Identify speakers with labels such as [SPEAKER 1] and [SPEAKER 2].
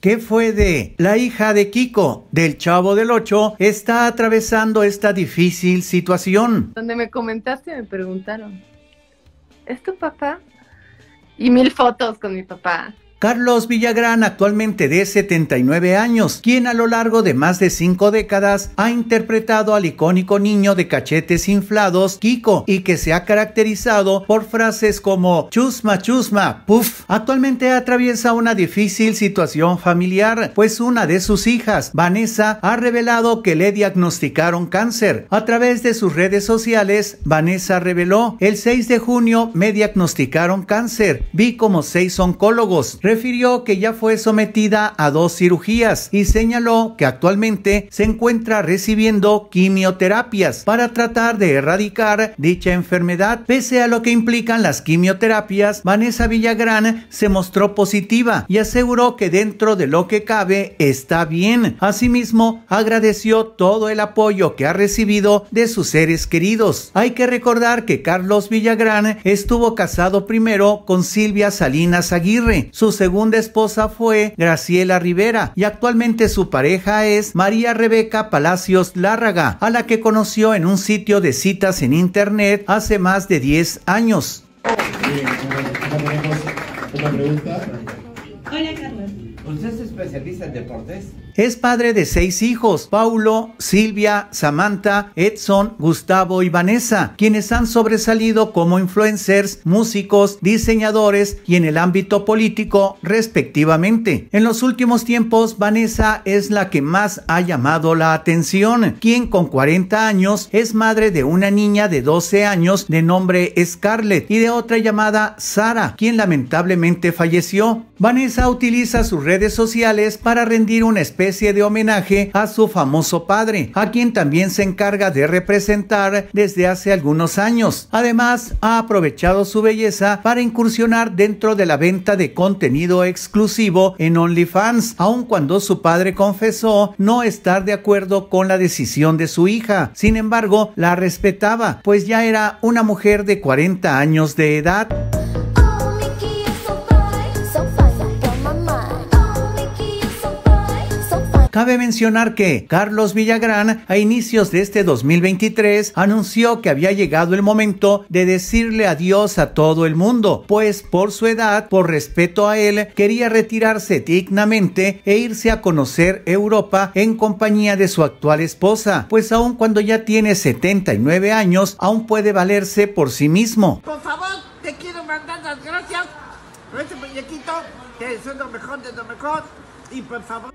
[SPEAKER 1] ¿Qué fue de la hija de Kiko, del Chavo del Ocho, está atravesando esta difícil situación? Donde me comentaste me preguntaron, ¿es tu papá? Y mil fotos con mi papá. Carlos Villagrán actualmente de 79 años, quien a lo largo de más de cinco décadas ha interpretado al icónico niño de cachetes inflados, Kiko, y que se ha caracterizado por frases como chusma, chusma, puff. Actualmente atraviesa una difícil situación familiar, pues una de sus hijas, Vanessa, ha revelado que le diagnosticaron cáncer. A través de sus redes sociales, Vanessa reveló, el 6 de junio me diagnosticaron cáncer, vi como seis oncólogos refirió que ya fue sometida a dos cirugías y señaló que actualmente se encuentra recibiendo quimioterapias para tratar de erradicar dicha enfermedad. Pese a lo que implican las quimioterapias, Vanessa Villagrán se mostró positiva y aseguró que dentro de lo que cabe está bien. Asimismo, agradeció todo el apoyo que ha recibido de sus seres queridos. Hay que recordar que Carlos Villagrán estuvo casado primero con Silvia Salinas Aguirre. Sus segunda esposa fue Graciela Rivera y actualmente su pareja es María Rebeca Palacios Lárraga, a la que conoció en un sitio de citas en internet hace más de 10 años. Pues es especialista en deportes? Es padre de seis hijos, Paulo, Silvia, Samantha, Edson, Gustavo y Vanessa, quienes han sobresalido como influencers, músicos, diseñadores y en el ámbito político respectivamente. En los últimos tiempos, Vanessa es la que más ha llamado la atención, quien con 40 años es madre de una niña de 12 años de nombre Scarlett y de otra llamada Sara, quien lamentablemente falleció. Vanessa utiliza sus redes sociales para rendir una especie de homenaje a su famoso padre, a quien también se encarga de representar desde hace algunos años. Además, ha aprovechado su belleza para incursionar dentro de la venta de contenido exclusivo en OnlyFans, aun cuando su padre confesó no estar de acuerdo con la decisión de su hija. Sin embargo, la respetaba, pues ya era una mujer de 40 años de edad. Cabe mencionar que Carlos Villagrán a inicios de este 2023 anunció que había llegado el momento de decirle adiós a todo el mundo, pues por su edad, por respeto a él, quería retirarse dignamente e irse a conocer Europa en compañía de su actual esposa, pues aun cuando ya tiene 79 años, aún puede valerse por sí mismo. Por favor, te quiero mandar las gracias por este muñequito, que es lo mejor de lo mejor, y por favor...